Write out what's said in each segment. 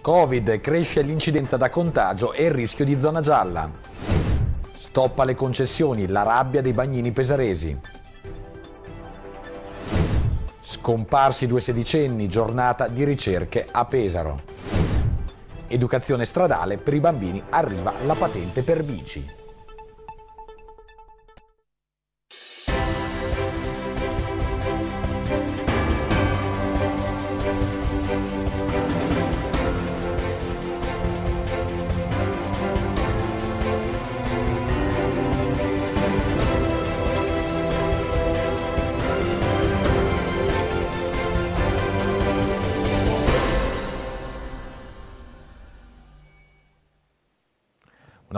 Covid, cresce l'incidenza da contagio e il rischio di zona gialla. Stoppa le concessioni, la rabbia dei bagnini pesaresi. Scomparsi due sedicenni, giornata di ricerche a Pesaro. Educazione stradale per i bambini arriva la patente per bici.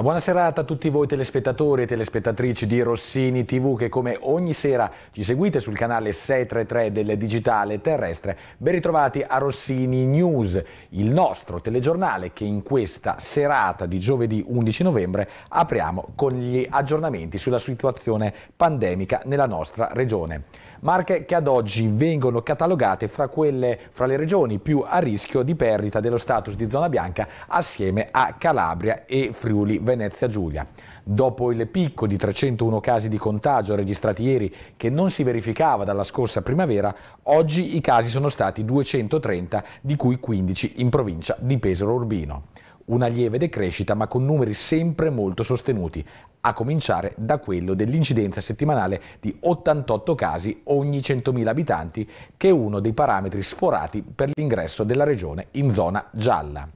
Una buona serata a tutti voi telespettatori e telespettatrici di Rossini TV che come ogni sera ci seguite sul canale 633 del digitale terrestre. Ben ritrovati a Rossini News, il nostro telegiornale che in questa serata di giovedì 11 novembre apriamo con gli aggiornamenti sulla situazione pandemica nella nostra regione. Marche che ad oggi vengono catalogate fra, quelle, fra le regioni più a rischio di perdita dello status di zona bianca assieme a Calabria e Friuli Venezia Giulia. Dopo il picco di 301 casi di contagio registrati ieri che non si verificava dalla scorsa primavera, oggi i casi sono stati 230 di cui 15 in provincia di Pesaro Urbino. Una lieve decrescita ma con numeri sempre molto sostenuti, a cominciare da quello dell'incidenza settimanale di 88 casi ogni 100.000 abitanti, che è uno dei parametri sforati per l'ingresso della regione in zona gialla.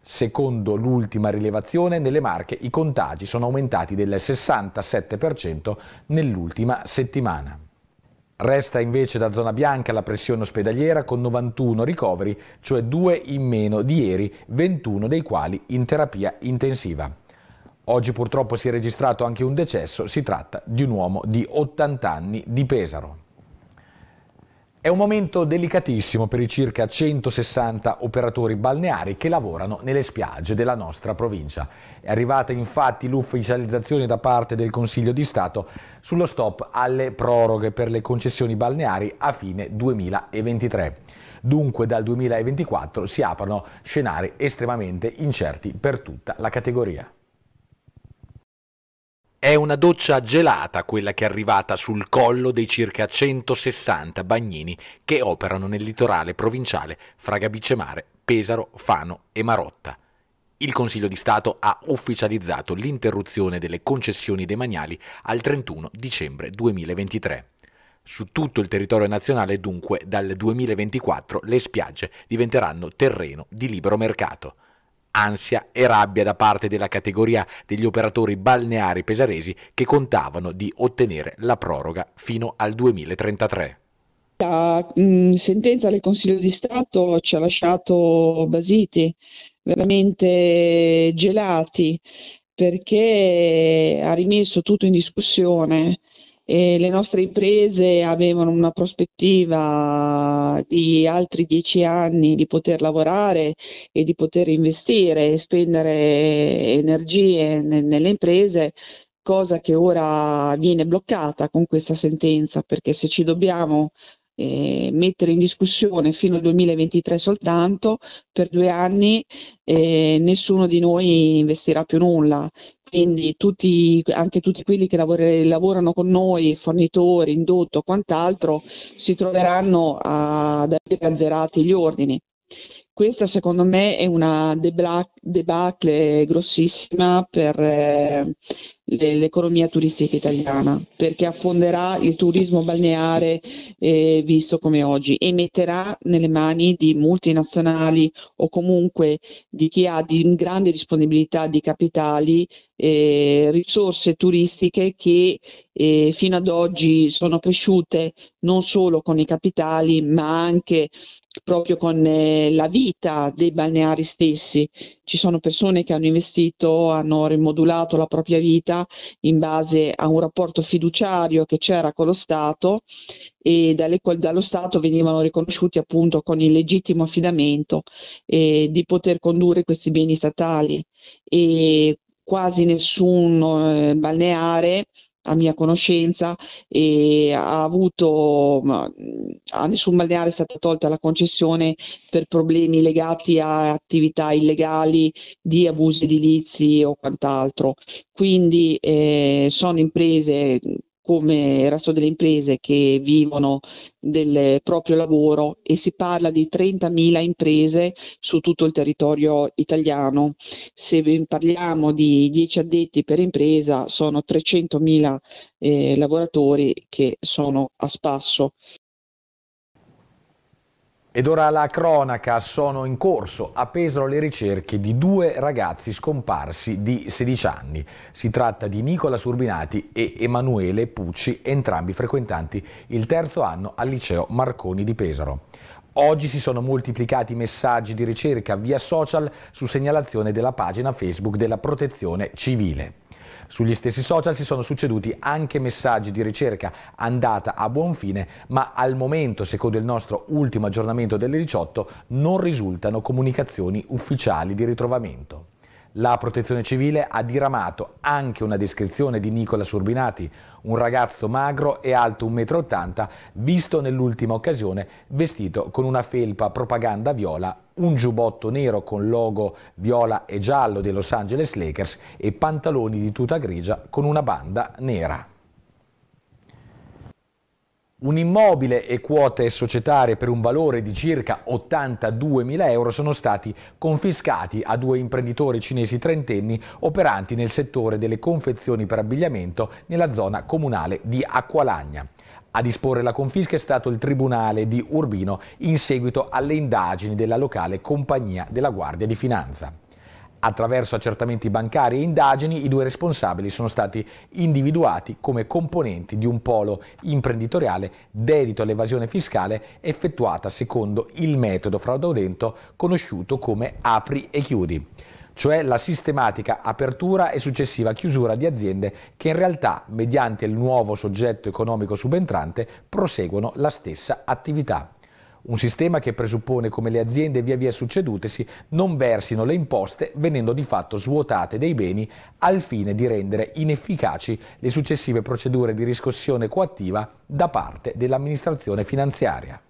Secondo l'ultima rilevazione, nelle Marche i contagi sono aumentati del 67% nell'ultima settimana. Resta invece da zona bianca la pressione ospedaliera con 91 ricoveri, cioè due in meno di ieri, 21 dei quali in terapia intensiva. Oggi purtroppo si è registrato anche un decesso, si tratta di un uomo di 80 anni di Pesaro. È un momento delicatissimo per i circa 160 operatori balneari che lavorano nelle spiagge della nostra provincia. È arrivata infatti l'ufficializzazione da parte del Consiglio di Stato sullo stop alle proroghe per le concessioni balneari a fine 2023. Dunque dal 2024 si aprono scenari estremamente incerti per tutta la categoria. È una doccia gelata quella che è arrivata sul collo dei circa 160 bagnini che operano nel litorale provinciale fra Gabicemare, Pesaro, Fano e Marotta. Il Consiglio di Stato ha ufficializzato l'interruzione delle concessioni demaniali al 31 dicembre 2023. Su tutto il territorio nazionale dunque dal 2024 le spiagge diventeranno terreno di libero mercato ansia e rabbia da parte della categoria degli operatori balneari pesaresi che contavano di ottenere la proroga fino al 2033. La mh, mm, sentenza del Consiglio di Stato ci ha lasciato basiti, veramente gelati, perché ha rimesso tutto in discussione e le nostre imprese avevano una prospettiva di altri dieci anni di poter lavorare e di poter investire e spendere energie nelle imprese, cosa che ora viene bloccata con questa sentenza, perché se ci dobbiamo eh, mettere in discussione fino al 2023 soltanto, per due anni eh, nessuno di noi investirà più nulla quindi tutti, anche tutti quelli che lavore, lavorano con noi, fornitori, indotto, quant'altro, si troveranno ad avere azzerati gli ordini. Questa secondo me è una debacle grossissima per eh, l'economia turistica italiana, perché affonderà il turismo balneare eh, visto come oggi e metterà nelle mani di multinazionali o comunque di chi ha di grande disponibilità di capitali eh, risorse turistiche che eh, fino ad oggi sono cresciute non solo con i capitali ma anche proprio con eh, la vita dei balneari stessi. Ci sono persone che hanno investito, hanno rimodulato la propria vita in base a un rapporto fiduciario che c'era con lo Stato e dalle, dallo Stato venivano riconosciuti appunto con il legittimo affidamento eh, di poter condurre questi beni statali e quasi nessun eh, balneare a mia conoscenza e ha avuto, a nessun balneare è stata tolta la concessione per problemi legati a attività illegali di abusi edilizi o quant'altro. Quindi eh, sono imprese come il resto delle imprese che vivono del proprio lavoro e si parla di 30.000 imprese su tutto il territorio italiano. Se parliamo di 10 addetti per impresa sono 300.000 eh, lavoratori che sono a spasso. Ed ora la cronaca, sono in corso a Pesaro le ricerche di due ragazzi scomparsi di 16 anni. Si tratta di Nicola Surbinati e Emanuele Pucci, entrambi frequentanti il terzo anno al liceo Marconi di Pesaro. Oggi si sono moltiplicati messaggi di ricerca via social su segnalazione della pagina Facebook della Protezione Civile. Sugli stessi social si sono succeduti anche messaggi di ricerca andata a buon fine, ma al momento, secondo il nostro ultimo aggiornamento delle 18, non risultano comunicazioni ufficiali di ritrovamento la protezione civile ha diramato anche una descrizione di Nicola Surbinati, un ragazzo magro e alto 1,80 m, visto nell'ultima occasione vestito con una felpa propaganda viola, un giubbotto nero con logo viola e giallo dei Los Angeles Lakers e pantaloni di tuta grigia con una banda nera. Un immobile e quote societarie per un valore di circa 82.000 euro sono stati confiscati a due imprenditori cinesi trentenni operanti nel settore delle confezioni per abbigliamento nella zona comunale di Acqualagna. A disporre la confisca è stato il Tribunale di Urbino in seguito alle indagini della locale compagnia della Guardia di Finanza. Attraverso accertamenti bancari e indagini i due responsabili sono stati individuati come componenti di un polo imprenditoriale dedito all'evasione fiscale effettuata secondo il metodo fraudolento conosciuto come apri e chiudi cioè la sistematica apertura e successiva chiusura di aziende che in realtà, mediante il nuovo soggetto economico subentrante, proseguono la stessa attività. Un sistema che presuppone come le aziende via via succedutesi non versino le imposte venendo di fatto svuotate dei beni al fine di rendere inefficaci le successive procedure di riscossione coattiva da parte dell'amministrazione finanziaria.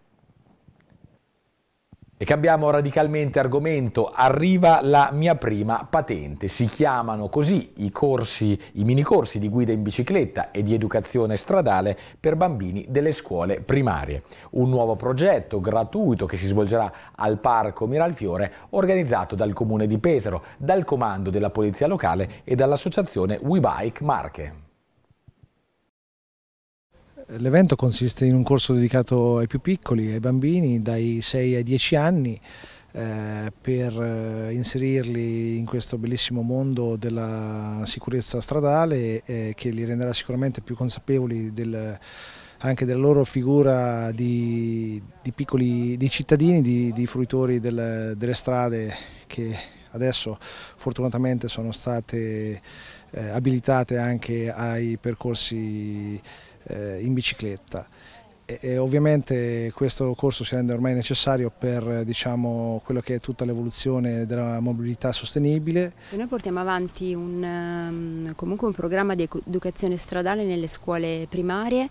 E cambiamo radicalmente argomento, arriva la mia prima patente, si chiamano così i corsi, i minicorsi di guida in bicicletta e di educazione stradale per bambini delle scuole primarie. Un nuovo progetto gratuito che si svolgerà al Parco Miralfiore organizzato dal Comune di Pesaro, dal Comando della Polizia Locale e dall'Associazione WeBike Marche. L'evento consiste in un corso dedicato ai più piccoli, ai bambini dai 6 ai 10 anni eh, per eh, inserirli in questo bellissimo mondo della sicurezza stradale eh, che li renderà sicuramente più consapevoli del, anche della loro figura di, di piccoli di cittadini, di, di fruitori del, delle strade che adesso fortunatamente sono state abilitate anche ai percorsi eh, in bicicletta. E, e ovviamente questo corso si rende ormai necessario per diciamo, quello che è tutta l'evoluzione della mobilità sostenibile. E noi portiamo avanti un, ehm, un programma di educazione stradale nelle scuole primarie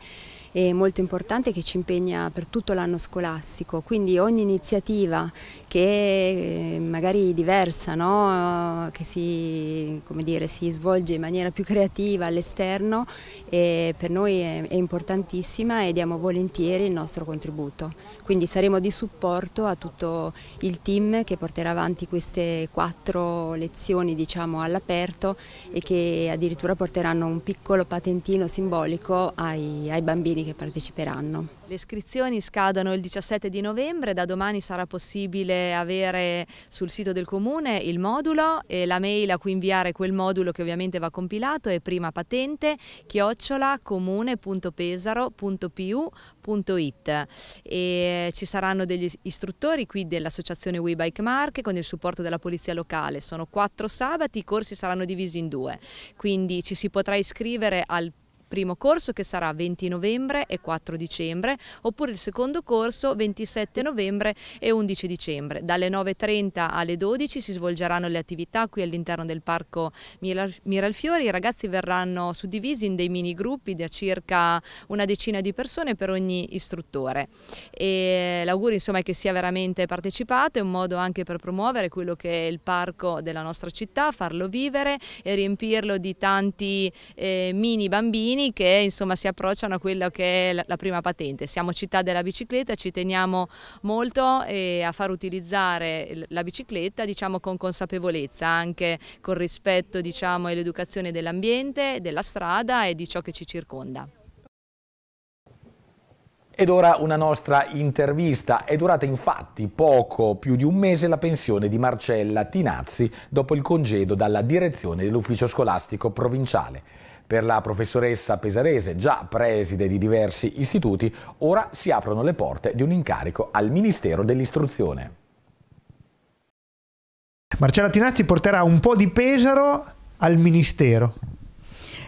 e molto importante che ci impegna per tutto l'anno scolastico, quindi ogni iniziativa che è eh, magari diversa, no? che si, dire, si, svolge in maniera più creativa all'esterno, eh, per noi è, è importantissima e diamo volentieri il nostro contributo. Quindi saremo di supporto a tutto il team che porterà avanti queste quattro lezioni diciamo, all'aperto e che addirittura porteranno un piccolo patentino simbolico ai, ai bambini cittadini che parteciperanno. Le iscrizioni scadono il 17 di novembre, da domani sarà possibile avere sul sito del comune il modulo e la mail a cui inviare quel modulo che ovviamente va compilato è prima patente chiocciolacomune.pesaro.pu.it e ci saranno degli istruttori qui dell'associazione We Bike Mark con il supporto della polizia locale, sono quattro sabati, i corsi saranno divisi in due, quindi ci si potrà iscrivere al primo corso che sarà 20 novembre e 4 dicembre oppure il secondo corso 27 novembre e 11 dicembre. Dalle 9.30 alle 12 si svolgeranno le attività qui all'interno del parco Miralfiori, i ragazzi verranno suddivisi in dei mini gruppi da circa una decina di persone per ogni istruttore l'augurio insomma è che sia veramente partecipato, è un modo anche per promuovere quello che è il parco della nostra città, farlo vivere e riempirlo di tanti eh, mini bambini cittadini che insomma, si approcciano a quello che è la, la prima patente. Siamo città della bicicletta, ci teniamo molto eh, a far utilizzare la bicicletta diciamo, con consapevolezza, anche con rispetto diciamo, e l'educazione dell'ambiente, della strada e di ciò che ci circonda. Ed ora una nostra intervista. È durata infatti poco più di un mese la pensione di Marcella Tinazzi dopo il congedo dalla direzione dell'ufficio scolastico provinciale. Per la professoressa pesarese, già preside di diversi istituti, ora si aprono le porte di un incarico al Ministero dell'Istruzione. Marcella Tinazzi porterà un po' di Pesaro al Ministero.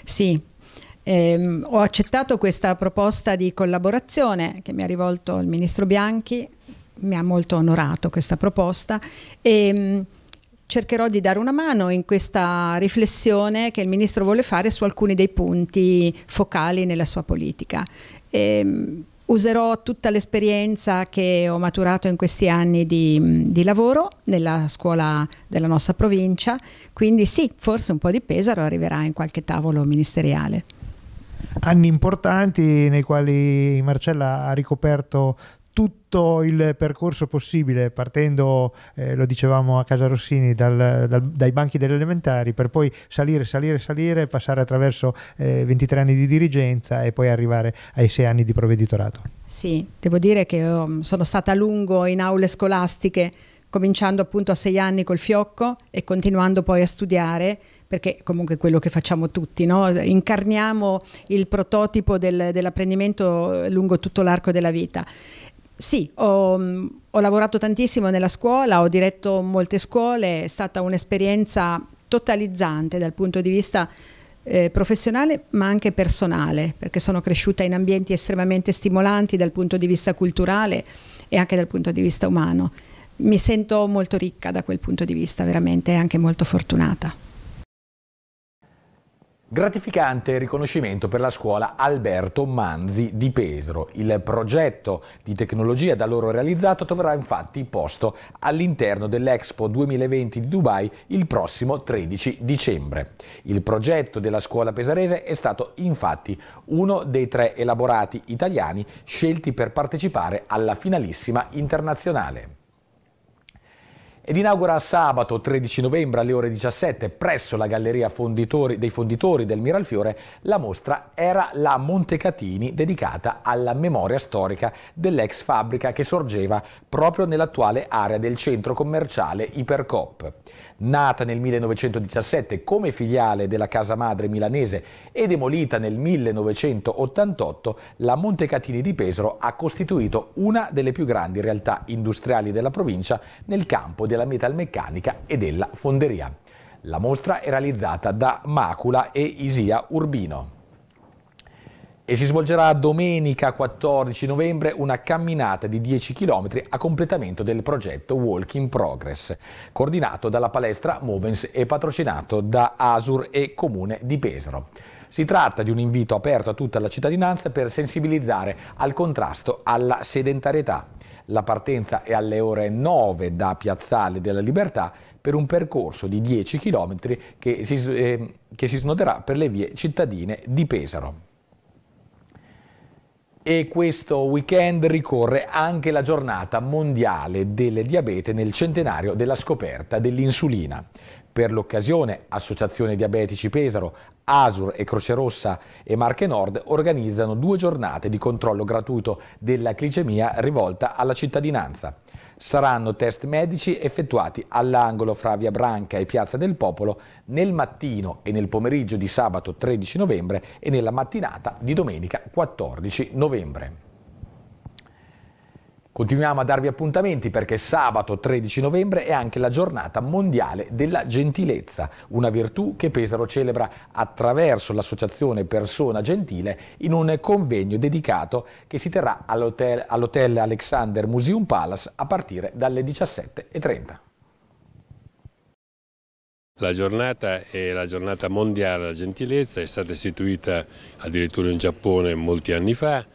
Sì, eh, ho accettato questa proposta di collaborazione che mi ha rivolto il ministro Bianchi, mi ha molto onorato questa proposta e ehm, cercherò di dare una mano in questa riflessione che il Ministro vuole fare su alcuni dei punti focali nella sua politica. E, ehm, Userò tutta l'esperienza che ho maturato in questi anni di, di, lavoro nella scuola della nostra provincia, quindi sì, forse un po' di Pesaro arriverà in qualche tavolo ministeriale. Anni importanti nei quali Marcella ha ricoperto tutto il percorso possibile, partendo, eh, lo dicevamo a Casa Rossini, dal, dal, dai banchi delle elementari, per poi salire, salire, salire, passare attraverso eh, 23 anni di dirigenza e poi arrivare ai 6 anni di provveditorato. Sì, devo dire che um, sono stata a lungo in aule scolastiche, cominciando appunto a 6 anni col fiocco e continuando poi a studiare perché comunque è quello che facciamo tutti, no? incarniamo il prototipo del, dell'apprendimento eh, lungo tutto l'arco della vita. Sì, ho, mm, ho lavorato tantissimo nella scuola, ho diretto molte scuole, è stata un'esperienza totalizzante dal punto di vista eh, professionale ma anche personale, perché sono cresciuta in ambienti estremamente stimolanti dal punto di vista culturale e anche dal punto di vista umano. Mi sento molto ricca da quel punto di vista, veramente e anche molto fortunata. Gratificante riconoscimento per la scuola Alberto Manzi di Pesaro. Il progetto di tecnologia da loro realizzato troverà infatti posto all'interno dell'Expo 2020 di Dubai il prossimo 13 dicembre. Il progetto della scuola pesarese è stato infatti uno dei tre elaborati italiani scelti per partecipare alla finalissima internazionale ed inaugura sabato 13 novembre alle ore 17 presso la Galleria fonditori, dei Fonditori del Miralfiore la mostra Era la Montecatini dedicata alla memoria storica dell'ex fabbrica che sorgeva proprio nell'attuale area del centro commerciale Ipercop nata nel 1917 come filiale della casa madre milanese e demolita nel 1988, la Montecatini di Pesaro ha costituito una delle più grandi realtà industriali della provincia nel campo della metalmeccanica e della fonderia. La mostra è realizzata da Macula e Isia Urbino e si svolgerà domenica 14 novembre una camminata di 10 km a completamento del progetto Walk in Progress, coordinato dalla palestra Movens e patrocinato da Asur e Comune di Pesaro. Si tratta di un invito aperto a tutta la cittadinanza per sensibilizzare al contrasto alla sedentarietà. La partenza è alle ore 9 da Piazzale della Libertà per un percorso di 10 km che si, eh, che si snoderà per le vie cittadine di Pesaro e questo weekend ricorre anche la giornata mondiale del diabete nel centenario della scoperta dell'insulina. Per l'occasione Associazione Diabetici Pesaro, Asur e Croce Rossa e Marche Nord organizzano due giornate di controllo gratuito della glicemia rivolta alla cittadinanza. Saranno test medici effettuati all'angolo fra Via Branca e Piazza del Popolo nel mattino e nel pomeriggio di sabato 13 novembre e nella mattinata di domenica 14 novembre. Continuiamo a darvi appuntamenti perché sabato 13 novembre è anche la giornata mondiale della gentilezza, una virtù che Pesaro celebra attraverso l'associazione Persona Gentile in un convegno dedicato che si terrà all'hotel, all Alexander Museum Palace a partire dalle 17.30. La giornata è la giornata mondiale della gentilezza, è stata istituita addirittura in Giappone molti anni fa,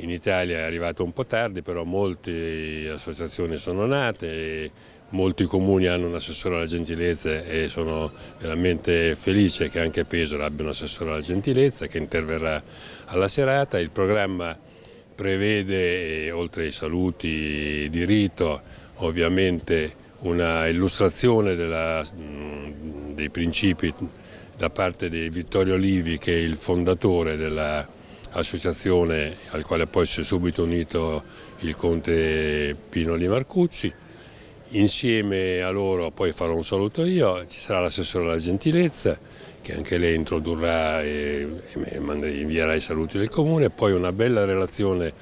in Italia è arrivato un po' tardi, però molte associazioni sono nate, molti comuni hanno un assessore alla gentilezza e sono veramente felice che anche Pesaro abbia un assessore alla gentilezza che interverrà alla serata. Il programma prevede, eh, oltre ai saluti di rito, ovviamente una illustrazione della, mm, dei principi da parte di Vittorio Livi che è il fondatore della associazione al quale poi si è subito unito il conte Pino Di Marcucci. Insieme a loro poi farò un saluto io, ci sarà l'assessore alla gentilezza che anche lei introdurrà e invierà i saluti del comune, poi una bella relazione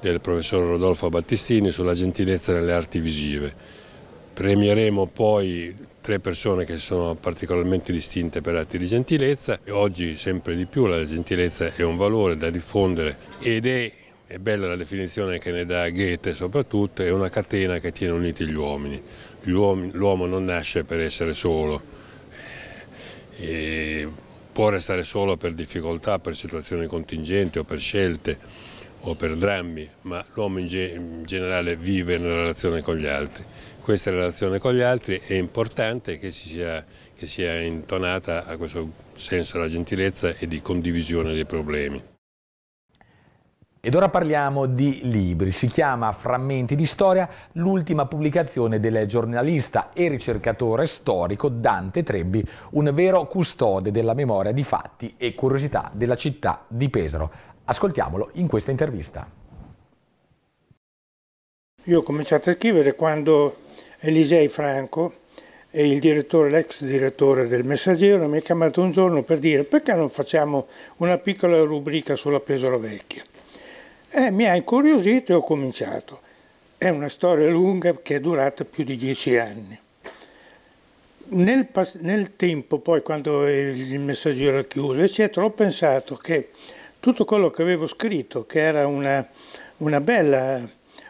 del professor Rodolfo Battistini sulla gentilezza nelle arti visive. Premieremo poi tre persone che si sono particolarmente distinte per atti di gentilezza e oggi sempre di più la gentilezza è un valore da diffondere ed è è bella la definizione che ne dà Goethe soprattutto, è una catena che tiene uniti gli uomini. L'uomo non nasce per essere solo, eh, e può restare solo per difficoltà, per situazioni contingenti o per scelte o per drammi, ma l'uomo in, ge in generale vive nella relazione con gli altri questa relazione con gli altri è importante che si sia, che sia intonata a questo senso della gentilezza e di condivisione dei problemi. Ed ora parliamo di libri. Si chiama Frammenti di storia, l'ultima pubblicazione del giornalista e ricercatore storico Dante Trebbi, un vero custode della memoria di fatti e curiosità della città di Pesaro. Ascoltiamolo in questa intervista. Io ho cominciato a scrivere quando Elisei Franco, e il direttore, l'ex direttore del Messaggero mi ha chiamato un giorno per dire perché non facciamo una piccola rubrica sulla Pesaro Vecchia. E mi ha incuriosito e ho cominciato. È una storia lunga che è durata più di dieci anni. Nel, nel tempo, poi, quando il messaggero ha chiuso, eccetera, ho pensato che tutto quello che avevo scritto, che era una, una bella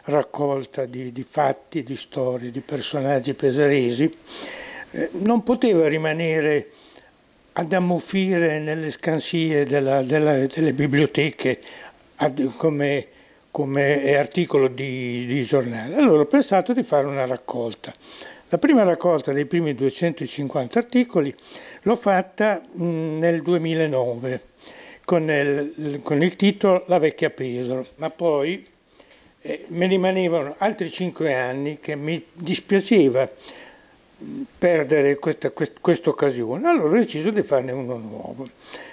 raccolta di, di fatti, di storie, di personaggi pesaresi, eh, non poteva rimanere ad ammuffire nelle scansie della, della, delle biblioteche ad, come, come, articolo di, di giornale. Allora ho pensato di fare una raccolta. La prima raccolta dei primi 250 articoli l'ho fatta mm, nel 2009 con il, con il, titolo La vecchia Pesaro, ma poi eh, mi rimanevano altri cinque anni che mi dispiaceva mm, perdere questa quest, quest occasione, allora ho deciso di farne uno nuovo.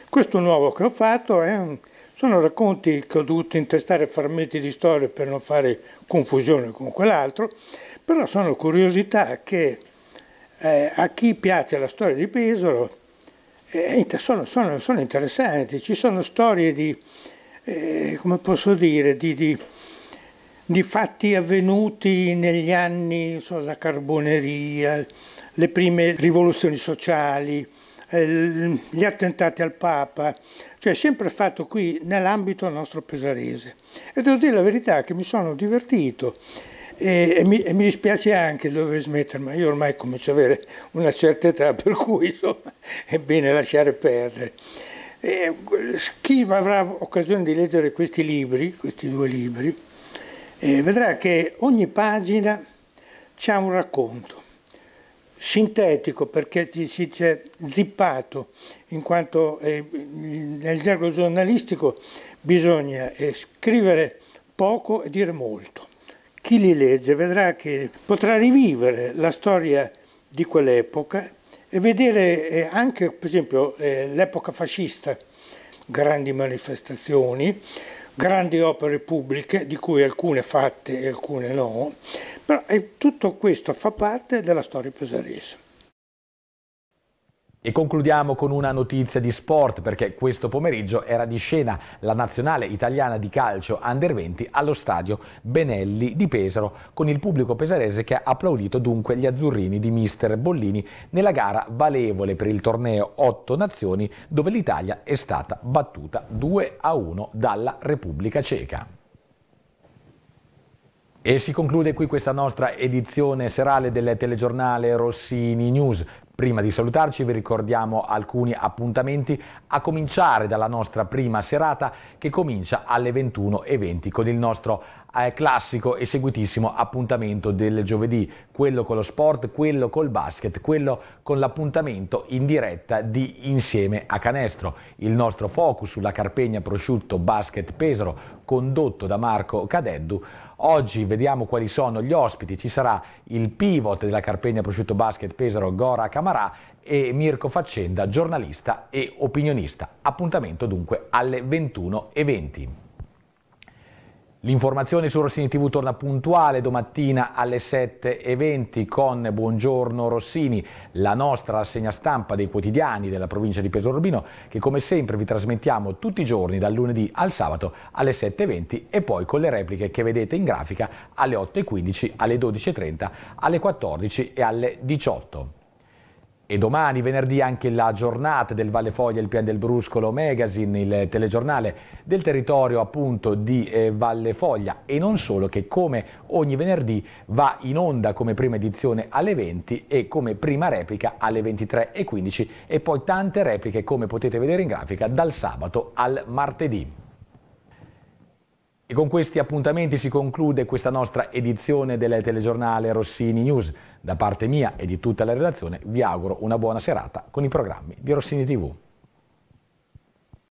Questo nuovo che ho fatto un, sono racconti che ho dovuto intestare frammenti di storie per non fare confusione con quell'altro, però sono curiosità che eh, a chi piace la storia di Pesaro eh, sono, sono, sono, interessanti, ci sono storie di, eh, come posso dire, di, di di fatti avvenuti negli anni, so, la carboneria, le prime rivoluzioni sociali, eh, gli attentati al Papa, cioè sempre fatto qui nell'ambito nostro pesarese. E devo dire la verità che mi sono divertito e, e, mi, e mi, dispiace anche dover smettere, ma io ormai comincio ad avere una certa età, per cui insomma, è bene lasciare perdere. E, chi avrà occasione di leggere questi libri, questi due libri, eh, vedrà che ogni pagina c'è un racconto sintetico perché ci si è zippato in quanto eh, nel gergo giornalistico bisogna eh, scrivere poco e dire molto chi li legge vedrà che potrà rivivere la storia di quell'epoca e vedere eh, anche per esempio l'epoca fascista grandi manifestazioni grandi opere pubbliche, di cui alcune fatte e alcune no, però tutto questo fa parte della storia pesarese. E concludiamo con una notizia di sport perché questo pomeriggio era di scena la nazionale italiana di calcio under 20 allo stadio Benelli di Pesaro con il pubblico pesarese che ha applaudito dunque gli azzurrini di mister Bollini nella gara valevole per il torneo 8 nazioni dove l'Italia è stata battuta 2 a 1 dalla Repubblica Ceca. E si conclude qui questa nostra edizione serale del telegiornale Rossini News. Prima di salutarci vi ricordiamo alcuni appuntamenti a cominciare dalla nostra prima serata che comincia alle 21.20 con il nostro eh, classico e seguitissimo appuntamento del giovedì, quello con lo sport, quello col basket, quello con l'appuntamento in diretta di Insieme a Canestro, il nostro focus sulla Carpegna Prosciutto Basket Pesaro condotto da Marco Cadeddu Oggi vediamo quali sono gli ospiti, ci sarà il pivot della Carpegna Prosciutto Basket Pesaro Gora Camarà e Mirko Faccenda, giornalista e opinionista. Appuntamento dunque alle 21.20. L'informazione su Rossini TV torna puntuale domattina alle 7.20 con Buongiorno Rossini, la nostra rassegna stampa dei quotidiani della provincia di Pesaro Urbino che come sempre vi trasmettiamo tutti i giorni dal lunedì al sabato alle 7.20 e poi con le repliche che vedete in grafica alle 8.15, alle 12.30, alle 14 e alle 18. E domani, venerdì, anche la giornata del Valle Foglia, il Pian del Bruscolo Magazine, il telegiornale del territorio appunto di eh, Valle Foglia e non solo che come ogni venerdì va in onda come prima edizione alle 20 e come prima replica alle 23.15 e poi tante repliche come potete vedere in grafica dal sabato al martedì. E con questi appuntamenti si conclude questa nostra edizione del telegiornale Rossini News. Da parte mia e di tutta la redazione vi auguro una buona serata con i programmi di Rossini TV.